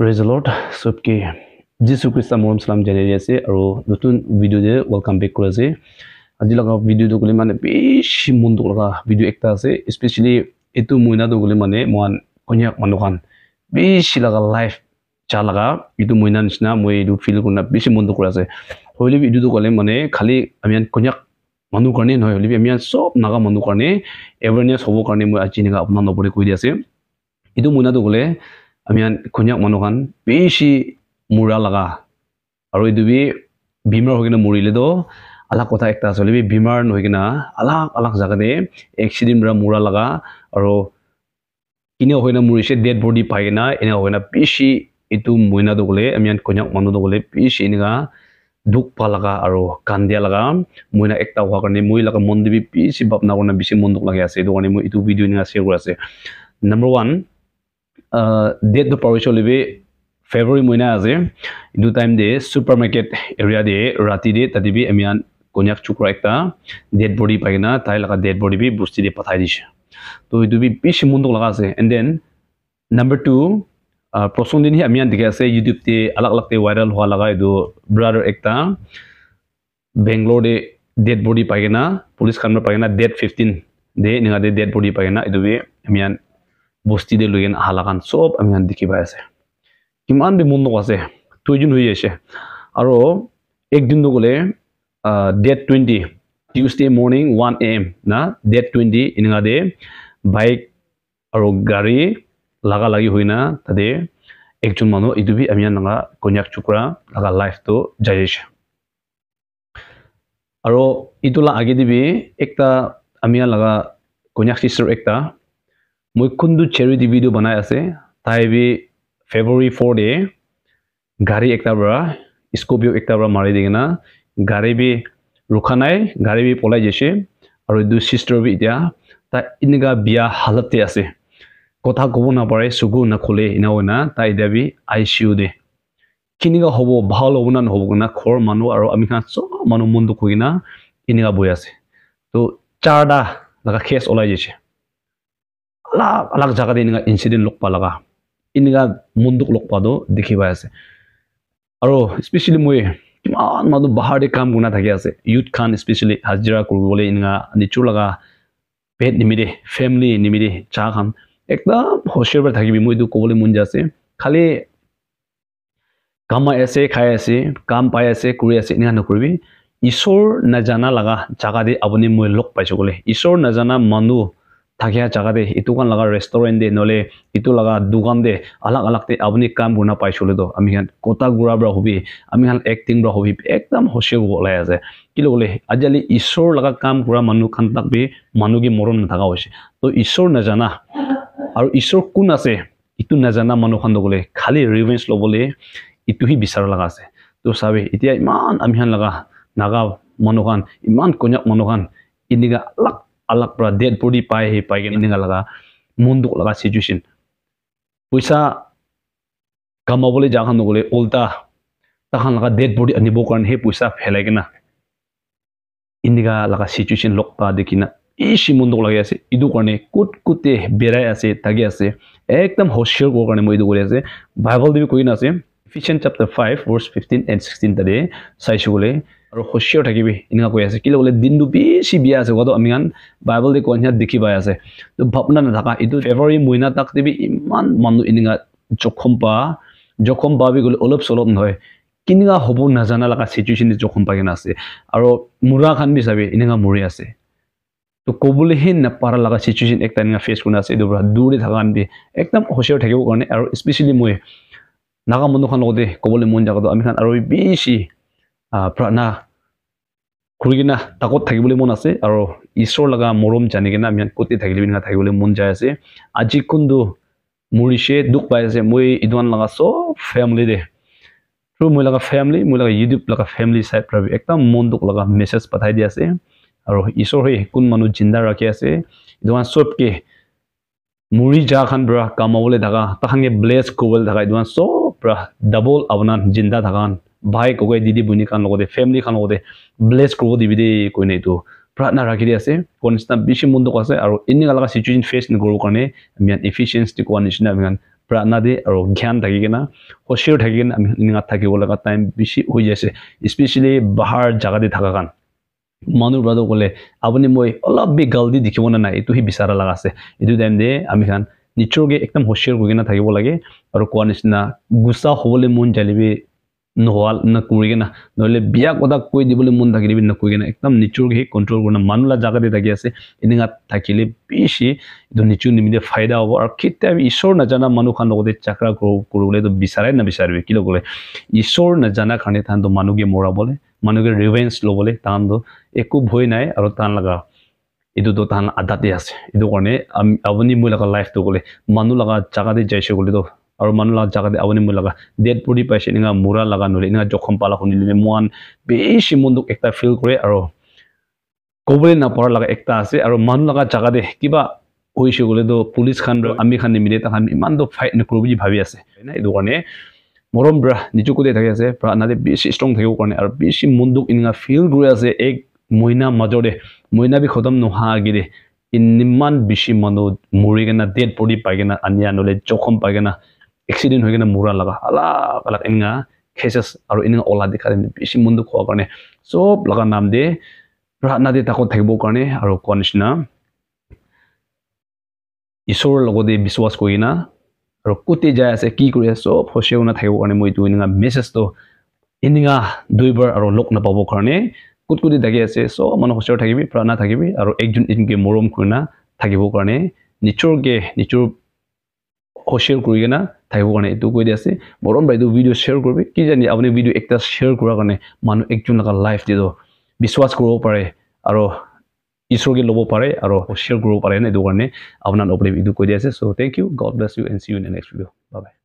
result চবকে যিছু খ্ৰীষ্টা মৰম চালাম জানেৰি আছে আৰু নতুন ভিডিঅ'তে ৱেলকাম বেক কৰি আছে আজি লগা ভিডিঅ'টো গ'লে মানে বেছি মনটো লগা ভিডিঅ' এটা আছে স্পেচিয়েলি এইটো মইনাটো গ'লে মানে মহান কন্যাক মানুহখন বেছি লগা লাইফ যা লগা এইটো মইনাৰ নিচিনা মই এইটো ফিল কৰোঁ বেছি মনটো কৰি আছে হ'লে ভিডিঅ'টো গ'লে মানে খালি আমি কন্যাক মানুহৰ কাৰণে নহয় হ'লে আমি চব নগা মানুহৰ কাৰণে এৱেৰনেছ হ'বৰ কাৰণে মই আজি এনেকুৱা আপোনাৰ নপৰে কৈ দি আছে এইটো মইনাটো গ'লে আমি খনিয়াক মানুহখান বেছি মূৰা লগা আৰু এইটো বি বীমাৰ হৈ কিনে মৰিলেতো আলাক কথা এটা আছিল এই বীমাৰ নহয় কিনা আলাক আলাক জেগাতে এক্সিডেণ্ট বা মূৰা লাগা আৰু কিনে হৈ না মৰিছে ডেড বডি পাই কিনা এনে হৈ না বেছি এইটো মইনাটো ক'লে আমি কইনাক মানুহটো ক'লে বেছি এনেকুৱা দুখ পালাগা আৰু কান্দিয়া লগা মইনা একটা হোৱাৰ কাৰণে মই লগা মন দিবি বেছি ভাৱনা কৰোঁ বেছি মন দুখ লাগে আছে এইটো কাৰণে মই এইটো ভিডিঅ' এনেকুৱা শ্বেয়াৰ কৰি আছে নম্বৰ ওৱান ডেটটো পাহৰিছে অলিবি ফেব্ৰুৱাৰী মহিনা আজি ইটো টাইম দিয়ে ছুপাৰ মাৰ্কেট এৰিয়া দিয়ে ৰাতি দিয়ে তাতে বি আমি কন্যাক চুকুৰা এটা ডেড বডি পাই কিনে তাই লগা ডেড বডি বি বস্তি দি পঠাই দিছে তো এইটো বি বেছি মন দক লগা আছে এণ্ড দেন নাম্বাৰ টু প্ৰচং দিন আমি দেখি আছে ইউটিউবতে আলাক আলাকে ভাইৰেল হোৱা লগা এইটো ব্ৰাদাৰ এটা বেংগলোৰে ডেড বডি পাই কিনে পুলিচ খান পাই কিনে ডেড ফিফটিন দে এনেকুৱা দে ডেড বডি পাই কিনে এইটো বি আমি বস্তি দে লৈ কেনে আহালাখান চব আমি দেখি পাই আছে কিমান বি মন আছে তৈদিন হৈ আছে আৰু একদিন তো ক'লে date twenty Tuesday morning one A M না ডেট টুৱেণ্টি এনেকুৱা দে বাইক আৰু গাড়ী লগা লাগি হৈ না তাতে একজন মানুহ এইটো বি আমি এনেকুৱা কন্যাক চুকুৰা লগা লাইফটো যাই আছে আৰু এইটো লগা আগে দিবি একটা আমি লগা কন্যাক শিষ্যৰ একটা মুখ্যন্দু চেৰিটি ভিডিঅ' বনাই আছে তাই বি ফেব্ৰুৱাৰী ফ'ৰ ডে গাড়ী একটাৰ পৰা স্কৰ্পিঅ' একটাৰ পৰা মাৰি দি কিনে গাড়ী বি ৰখা নাই গাড়ী বি পলাই যাইছে আৰু দুই চিষ্টাৰ বি এতিয়া তাই এনেকুৱা বিয়া হালতে আছে কথা ক'ব নাপাৰে চকু নাখোলে এনেও না তাই এতিয়া বি আই চি ইউ দে কেনেকুৱা হ'ব ভাল হ'ব না নহ'ব কিনা ঘৰৰ মানুহ আৰু আমি খান চব মানুহ মনটো কৈ কিনা এনেকুৱা বৈ আছে ত' চাৰটা লগা খেচ ওলাই যাইছে অলপ অলপ জেগাত এনেকুৱা ইঞ্চিডেণ্ট লগ পাই লগা এনেকুৱা মনটোক লগ পোৱাটো দেখি পাই আছে আৰু স্পেচিয়েলি মই কিমান মানুহ বাহাৰতে কাম কোনা থাকি আছে ইউথ খান স্পেচিয়েলি হাজিৰা কৰিবলৈ এনেকুৱা নিচুৰ লগা পেট নিমিৰে ফেমিলি নিমিৰে চাহ খান একদম হুচিয়াৰ পৰা থাকিবি মই এইটো ক'বলৈ মন যায় আছে খালি কামাই আছে খাই আছে কাম পাই আছে কৰি আছে এনেকুৱা নকৰিবি ঈশ্বৰ নাজানা লগা জেগা দি আপুনি মই লগ পাইছোঁ ক'লে ঈশ্বৰ নাজানা মানুহ থাকিয়া জাগাতে ইটোকান লগা ৰেষ্টুৰেণ্টে নহ'লে ইটো লগা দোকান দে আলাগ আলাগতে আপুনি কাম বনা পাইছিলোতো আমি হেন কটা গুড়াৰ পৰা হবি আমি হেন এক্টিং পৰা হবি একদম হচি ওলাই আছে কিলো বোলে আজিকালি ঈশ্বৰৰ লগা কাম কৰা মানুহখন তাক বি মানুহকে মৰম নাথাকা হৈছে তো ঈশ্বৰ নাজানা আৰু ঈশ্বৰ কোন আছে ইটো নাজানা মানুহখন দিবলৈ খালি ৰিভেঞ্চ ল'বলৈ ইটোহি বিচাৰ লগা আছে তো চাবি এতিয়া ইমান আমি হেন লগা নাগা মানুহখন ইমান কন্যাক মানুহখন এনেকুৱা লাগ अलग पर डेट बॉडी पाए ही पाए निगा लगा मुंडू लगा सिचुएशन पैसा कमाबले जागा नगले उल्टा तहान लगा डेड बॉडी अनिबो कारण हे पैसा फैलेगना इनिगा लगा सिचुएशन देखी ना इसी मुंडू लगे ऐसे इदु करने कुट कुटे बेराय ऐसे तगे ऐसे एकदम होशियार को करने में মই दुगरे ऐसे बाइबल कोई ना से इफिशियन चैप्टर 5 वर्स 15 एंड 16 तरे बोले আৰু শস্যও থাকিবি এনেকুৱা কৈ আছে কি বোলে দিনটো বেছি বিয়া আছে কোৱাটো আমি কাৰণ বাইবল দি কোৱা দেখি পাই আছে তো ভাৱনা নাথাকা এইটো ফেব্ৰুৱাৰী মহিনা তাক দিবি ইমান মানুহ এনেকুৱা জখম পা জখম পাবি গ'লে অলপ চলপ নহয় কেনেকুৱা হ'ব নাজানা লগা চিটুৱেশ্যনত জখম পাই কিনে আছে আৰু মূৰা খান বি এনেকুৱা মৰি আছে তো ক'বলৈহে নাপাৰা লগা চিটুৱেশ্যন এটা এনেকুৈ ফেচ কৰি আছে এইটো পৰা দৌৰি থকা আনবি একদম হুচিয়াৰ থাকিবৰ কাৰণে আৰু স্পেচিয়েলি মই নাগা মানুহখন লগতে ক'বলৈ মন যাগতো খান আৰু বেছি প্ৰাণা ঘূৰি কিনে তাকত থাকিবলৈ মন আছে আৰু ঈশ্বৰ লগা মৰম জানি কিনে আমি ক'তে থাকিলে পিনে থাকিবলৈ মন যায় আছে আজি কোনটো মৰিছে দুখ পাই আছে মই ইদান লগা চব ফেমিলি দে ত্ৰু মই লগা ফেমিলি মই লগা ইউটিউব লগা ফেমিলি চাই পেলাই একদম মন দুখ লগা মেছেজ পঠাই দিয়া আছে আৰু ঈশ্বৰ হৈ কোন মানুহ জিন্দা ৰাখি আছে ইদান চবকে মৰি যা পৰা কামাবলৈ থকা তাহানকে ব্লেছ কৰিবলৈ থকা ইদান চব পৰা ডাবল আপোনাৰ জিন্দা থকা ভাই ককাই দিদি ভনী খান লগতে ফেমিলি খান লগতে ব্লেছ কৰিব দিবি দেই কৈ নাই এইটো প্ৰাৰ্থনা ৰাখি দি আছে কোৱাৰ নিচিনা বেছি মনটোক আছে আৰু এনেকুৱা লগা চিটুৱেশ্যন ফেচ নকৰিবৰ কাৰণে আমি এফিচিয়েঞ্চি কোৱাৰ নিচিনা আমি প্ৰাৰ্থনা দি আৰু জ্ঞান থাকি কিনে সচিয়ৰ থাকি কিনে আমি এনেকুৱা থাকিব লগা টাইম বেছি হৈ যাইছে স্পেচিয়েলি বাহাৰ জেগা দি থকা কাৰণ মানুহ বাদক ক'লে আপুনি মই অলপ বি গাল্ডি দেখিব নে নাই এইটো সি বিচাৰা লগা আছে এইটো টাইম দিয়ে আমি খান নিশ্চয়কৈ একদম হুচিয়াৰ কৰি কিনে থাকিব লাগে আৰু কোৱাৰ নিচিনা গুচা হ'বলৈ মন জানিবি নোহোৱাল নকৰিগে না নহ'লে বিয়া কথা কৈ দিবলৈ মন থাকি দিবি নকৰিগে না একদম নিচুৰ সেই কণ্ট্ৰল কৰি না মানুহলৈ জেগাতে থাকি আছে এনেকুৱাত থাকিলে বেছি এইটো নিচু নিমিলে ফাইদা হ'ব আৰু কেতিয়া আমি ঈশ্বৰ নাজানা মানুহখন লগতে চাকৰা কৰিবলৈ এইটো বিচাৰাই নাবিচাৰিবি কেলৈ ক'লে ঈশ্বৰ নাজানা কাৰণে তাহাঁতো মানুহকে মৰাবলৈ মানুহকে ৰিভেঞ্চ ল'বলৈ তাহাঁতো একো ভয় নাই আৰু তাহান লগা এইটোতো তাহান আধাতে আছে এইটো কাৰণে আমি আপুনি মোৰ লগা লাইফটো ক'লে মানুহ লগা জেগাতে যাইছোঁ বুলিতো আৰু মানুহ লগা জেগাতে আপুনি মোৰ লগা ডেড বডি পাইছে এনেকুৱা মূৰা লগা নহ'লে এনেকুৱা জখম পালা শুনিলে মোৱান বেছি মনটোক এটা ফিল কৰে আৰু ক'বলৈ নপৰা লগা এটা আছে আৰু মানুহ লগা জেগাতে কিবা হৈছে গ'লেতো পুলিচ খান আমি খান নিমিলে তাহান ইমানটো ফাইট নকৰোঁ বুলি ভাবি আছে এইটো কাৰণে মৰম ব্ৰাহ নিজকতে থাকি আছে প্ৰাণে বেছি ষ্ট্ৰং থাকিব কাৰণে আৰু বেছি মনটোক এনেকুৱা ফিল কৰি আছে এক মইনা মাজৰে মইনা বি খতম নোহোৱা আগিৰে ইমান বেছি মানুহ মৰি কেনে ডেড বডি পাই কেনে আনি আনিলে জখম পাই কেনে এক্সিডেণ্ট হৈ কিনে মূৰা লগা অলপ অলপ এনেকা খেচেছ আৰু এনেকা অলা দেখা দিম বেছি মনটো খোৱাৰ কাৰণে চব লগা নাম দে প্ৰাৰ্থনা দি তাকো থাকিবৰ কাৰণে আৰু কোৱাৰ নিচিনা ঈশ্বৰৰ লগতে বিশ্বাস কৰি না আৰু ক'তে যাই আছে কি কৰি আছে চব সচেতনা থাকিবৰ কাৰণে মই এইটো এনেকা মেছেজটো এনেকা দুইবাৰ আৰু লগ নাপাবৰ কাৰণে ক'ত ক'তে থাকি আছে চব মানুহ সচেতন থাকিবি প্ৰাৰ্থনা থাকিবি আৰু একজন এজনকৈ মৰম কৰি না থাকিবৰ কাৰণে নিজৰকৈ নিজৰ শ্বেয়াৰ কৰি কিনে থাকিবৰ কাৰণে এইটো কৈ দিয়া আছে মৰম বাইদেউ ভিডিঅ' শ্বেয়াৰ কৰিবি কি জানি আপুনি ভিডিঅ' এটা শ্বেয়াৰ কৰাৰ কাৰণে মানুহ একজন এটা লাইফ যিটো বিশ্বাস কৰিব পাৰে আৰু ইছৰকে ল'ব পাৰে আৰু শ্বেয়াৰ কৰিব পাৰে এইটো কাৰণে আপোনাৰ নপৰি এইটো কৈ দিয়া আছে so' thank you God bless you and see you in a next video' bye by